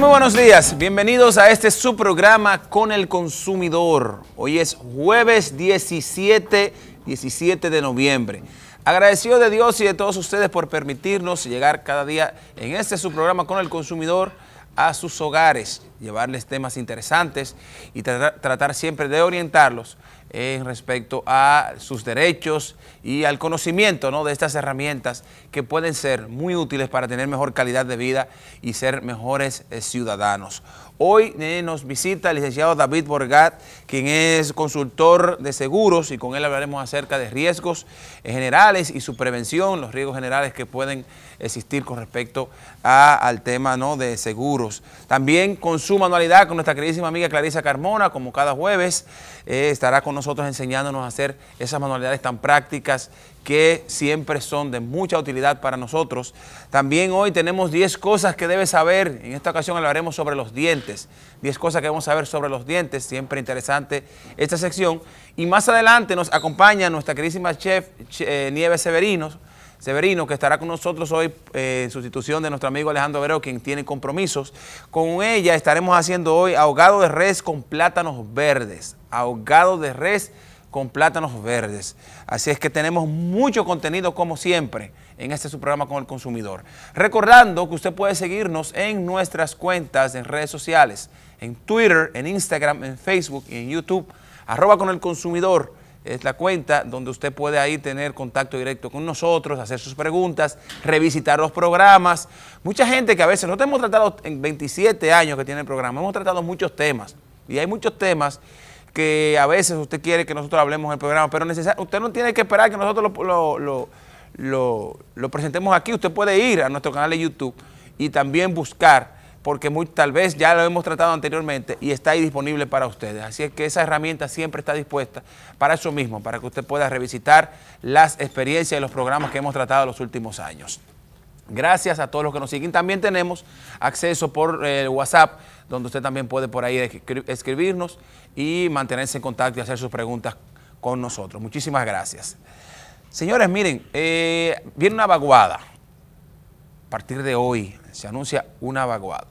muy buenos días. Bienvenidos a este su programa con el consumidor. Hoy es jueves 17, 17 de noviembre. Agradecido de Dios y de todos ustedes por permitirnos llegar cada día en este su programa con el consumidor a sus hogares, llevarles temas interesantes y tratar siempre de orientarlos en respecto a sus derechos y al conocimiento de estas herramientas que pueden ser muy útiles para tener mejor calidad de vida y ser mejores eh, ciudadanos. Hoy eh, nos visita el licenciado David Borgat, quien es consultor de seguros y con él hablaremos acerca de riesgos generales y su prevención, los riesgos generales que pueden existir con respecto al tema ¿no? de seguros. También con su manualidad, con nuestra queridísima amiga Clarisa Carmona, como cada jueves, eh, estará con nosotros enseñándonos a hacer esas manualidades tan prácticas que siempre son de mucha utilidad para nosotros. También hoy tenemos 10 cosas que debes saber. En esta ocasión hablaremos sobre los dientes. 10 cosas que vamos a saber sobre los dientes. Siempre interesante esta sección. Y más adelante nos acompaña nuestra queridísima chef Nieve eh, Nieves Severinos, Severino, que estará con nosotros hoy eh, en sustitución de nuestro amigo Alejandro Vereo, quien tiene compromisos. Con ella estaremos haciendo hoy ahogado de res con plátanos verdes. Ahogado de res con plátanos verdes. Así es que tenemos mucho contenido como siempre en este su programa con el consumidor. Recordando que usted puede seguirnos en nuestras cuentas en redes sociales, en Twitter, en Instagram, en Facebook y en YouTube, arroba con el consumidor es la cuenta donde usted puede ahí tener contacto directo con nosotros, hacer sus preguntas, revisitar los programas. Mucha gente que a veces, nosotros hemos tratado en 27 años que tiene el programa, hemos tratado muchos temas y hay muchos temas que a veces usted quiere que nosotros hablemos en el programa, pero usted no tiene que esperar que nosotros lo, lo presentemos aquí. Usted puede ir a nuestro canal de YouTube y también buscar porque tal vez ya lo hemos tratado anteriormente y está ahí disponible para ustedes. Así es que esa herramienta siempre está dispuesta para eso mismo, para que usted pueda revisitar las experiencias y los programas que hemos tratado los últimos años. Gracias a todos los que nos siguen. También tenemos acceso por el eh, WhatsApp, donde usted también puede por ahí escribirnos y mantenerse en contacto y hacer sus preguntas con nosotros. Muchísimas gracias. Señores, miren, eh, viene una vaguada. A partir de hoy se anuncia una vaguada.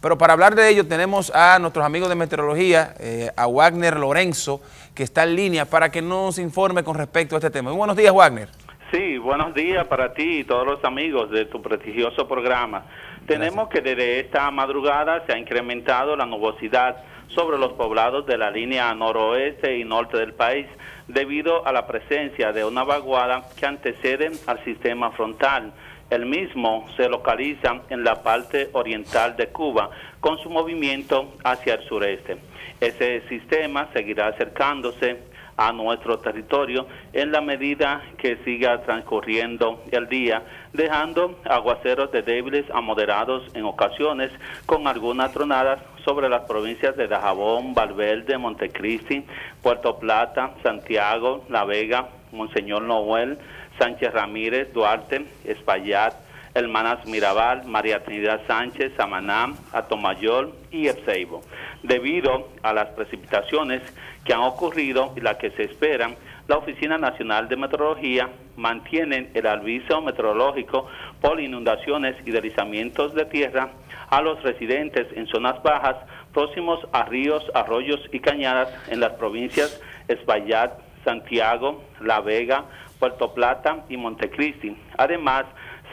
Pero para hablar de ello tenemos a nuestros amigos de meteorología, eh, a Wagner Lorenzo, que está en línea para que nos informe con respecto a este tema. Muy buenos días, Wagner. Sí, buenos días para ti y todos los amigos de tu prestigioso programa. Tenemos que desde esta madrugada se ha incrementado la nubosidad sobre los poblados de la línea noroeste y norte del país debido a la presencia de una vaguada que antecede al sistema frontal el mismo se localiza en la parte oriental de Cuba con su movimiento hacia el sureste. Ese sistema seguirá acercándose a nuestro territorio en la medida que siga transcurriendo el día, dejando aguaceros de débiles a moderados en ocasiones con algunas tronadas sobre las provincias de Dajabón, Valverde, Montecristi, Puerto Plata, Santiago, La Vega, Monseñor Noel, Sánchez Ramírez, Duarte, Espaillat, Hermanas Mirabal, María Trinidad Sánchez, Samaná, Atomayor y Epseibo. Debido a las precipitaciones que han ocurrido y las que se esperan, la Oficina Nacional de Meteorología mantiene el aviso meteorológico por inundaciones y deslizamientos de tierra a los residentes en zonas bajas próximos a ríos, arroyos y cañadas en las provincias Espaillat, Santiago, La Vega, Puerto Plata y Montecristi. Además,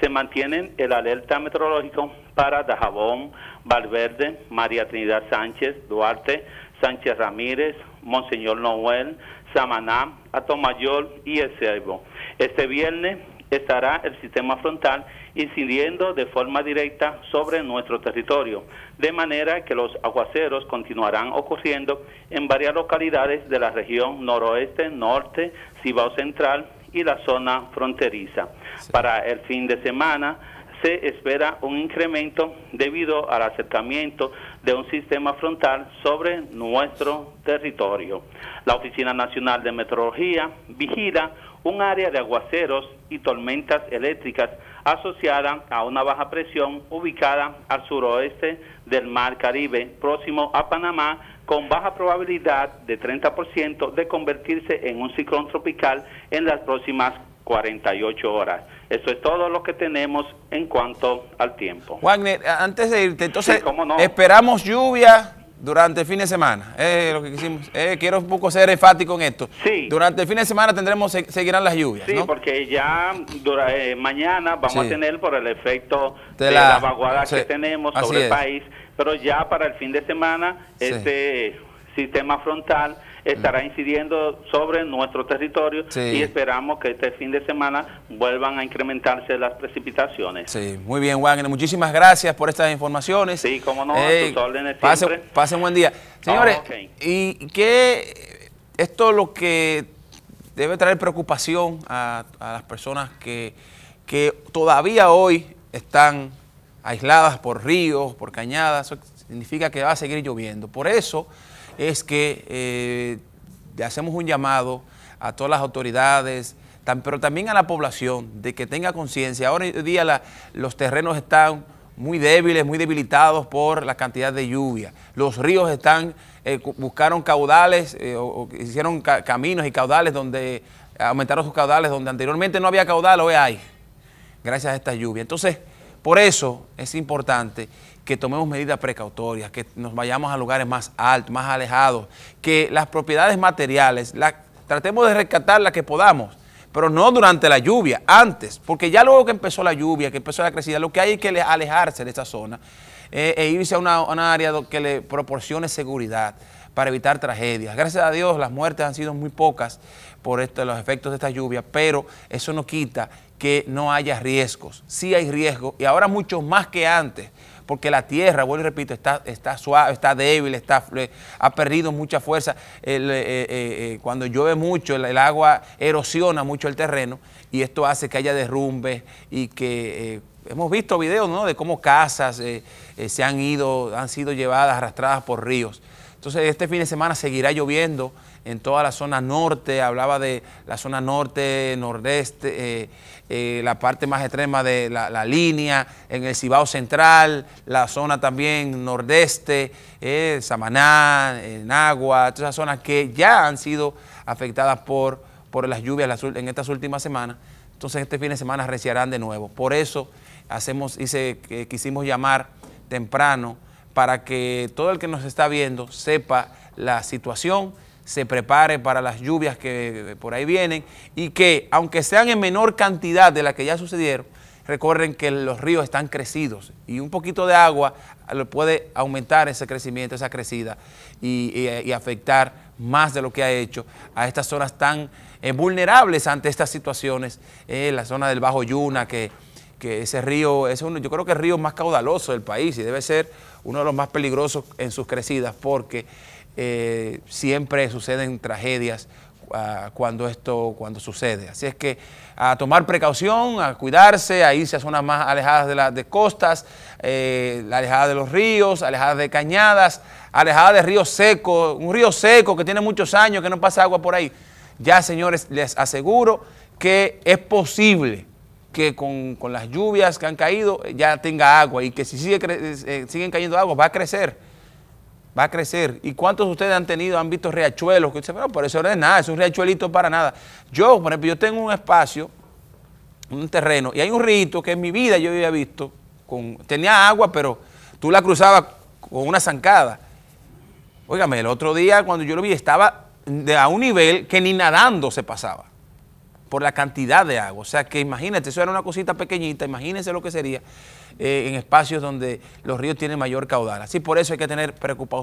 se mantienen el alerta meteorológico para Dajabón, Valverde, María Trinidad Sánchez, Duarte, Sánchez Ramírez, Monseñor Noel, Samaná, Atomayor y El Este viernes estará el sistema frontal incidiendo de forma directa sobre nuestro territorio, de manera que los aguaceros continuarán ocurriendo en varias localidades de la región noroeste, norte, Cibao Central, y la zona fronteriza. Para el fin de semana se espera un incremento debido al acercamiento de un sistema frontal sobre nuestro territorio. La Oficina Nacional de Meteorología vigila un área de aguaceros y tormentas eléctricas asociada a una baja presión ubicada al suroeste del Mar Caribe, próximo a Panamá, con baja probabilidad de 30% de convertirse en un ciclón tropical en las próximas 48 horas. Eso es todo lo que tenemos en cuanto al tiempo. Wagner, antes de irte, entonces esperamos lluvia durante el fin de semana. Eh, lo que quisimos, eh, quiero un poco ser enfático en esto. Sí. Durante el fin de semana tendremos seguirán las lluvias. Sí, porque ya eh, mañana vamos a tener por el efecto de, la, vaguada que tenemos sobre el país pero ya para el fin de semana este sistema frontal estará mm. incidiendo sobre nuestro territorio y esperamos que este fin de semana vuelvan a incrementarse las precipitaciones. Sí, muy bien, Juan. Muchísimas gracias por estas informaciones. Sí, como no, eh, a tus órdenes buen día. Señores, ah, ¿y qué esto lo que debe traer preocupación a, las personas que, que todavía hoy están aisladas por ríos, por cañadas, eso significa que va a seguir lloviendo. Por eso es que eh, hacemos un llamado a todas las autoridades, pero también a la población, de que tenga conciencia. Ahora hoy día los terrenos están muy débiles, muy debilitados por la cantidad de lluvia. Los ríos están, eh, buscaron caudales, eh, o, hicieron caminos y caudales donde aumentaron sus caudales, donde anteriormente no había caudal, hoy hay, gracias a esta lluvia. Entonces, por eso es importante que tomemos medidas precautorias, que nos vayamos a lugares más altos, más alejados, que las propiedades materiales tratemos de rescatar las que podamos, pero no durante la lluvia, antes, porque ya luego que empezó la lluvia, que empezó la crecida, lo que hay es que alejarse de esa zona eh, e irse a un una área que le proporcione seguridad para evitar tragedias. Gracias a Dios las muertes han sido muy pocas por los efectos de esta lluvia, pero eso no quita que no haya riesgos. Sí hay riesgos y ahora mucho más que antes, porque la tierra, vuelvo y repito, está, suave, está débil, está, ha perdido mucha fuerza. Eh, eh, eh, cuando llueve mucho, el, agua erosiona mucho el terreno y esto hace que haya derrumbes y que hemos visto videos de cómo casas se han ido, han sido llevadas, arrastradas por ríos. Entonces, este fin de semana seguirá lloviendo en toda la zona norte, hablaba de la zona norte, nordeste, eh, eh, la parte más extrema de la, línea, en el Cibao Central, la zona también nordeste, eh, Samaná, Nagua, todas esas zonas que ya han sido afectadas por, por las lluvias en estas últimas semanas. Entonces este fin de semana reciarán de nuevo. Por eso hacemos, hice, quisimos llamar temprano para que todo el que nos está viendo sepa la situación, se prepare para las lluvias que por ahí vienen y que, aunque sean en menor cantidad de la que ya sucedieron, recorren que los ríos están crecidos y un poquito de agua puede aumentar ese crecimiento, esa crecida y, afectar más de lo que ha hecho a estas zonas tan eh, vulnerables ante estas situaciones, eh, la zona del Bajo Yuna, que, que ese río es uno, yo creo que el río más caudaloso del país y debe ser uno de los más peligrosos en sus crecidas porque eh, siempre suceden tragedias ah, cuando esto cuando sucede. Así es que a tomar precaución, a cuidarse, a irse a zonas más alejadas de las costas, eh, alejadas de los ríos, alejadas de cañadas, alejadas de ríos secos, un río seco que tiene muchos años, que no pasa agua por ahí. Ya, señores, les aseguro que es posible que con, las lluvias que han caído eh, ya tenga agua y que si sigue eh, eh, siguen cayendo agua va a crecer, va a crecer. ¿Y cuántos de ustedes han tenido, han visto riachuelos? Que dicen, pero eso no es nada, es un riachuelito para nada. Yo, por ejemplo, yo tengo un espacio, un terreno, y hay un rito que en mi vida yo había visto, con, tenía agua, pero tú la cruzabas con una zancada. Óigame, el otro día cuando yo lo vi estaba a un nivel que ni nadando se pasaba por la cantidad de agua. O sea que imagínate, eso era una cosita pequeñita, imagínense lo que sería eh, en espacios donde los ríos tienen mayor caudal. Así por eso hay que tener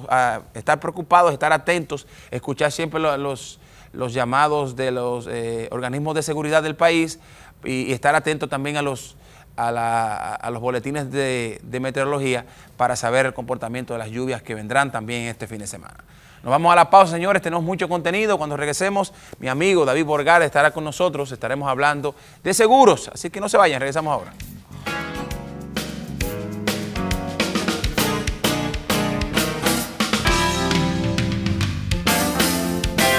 ah, estar preocupados, estar atentos, escuchar siempre los, llamados de los eh, organismos de seguridad del país y, estar atentos también a los a, los boletines de meteorología para saber el comportamiento de las lluvias que vendrán también este fin de semana. Nos vamos a la pausa, señores. Tenemos mucho contenido. Cuando regresemos, mi amigo David Borgar estará con nosotros. Estaremos hablando de seguros. Así que no se vayan. Regresamos ahora.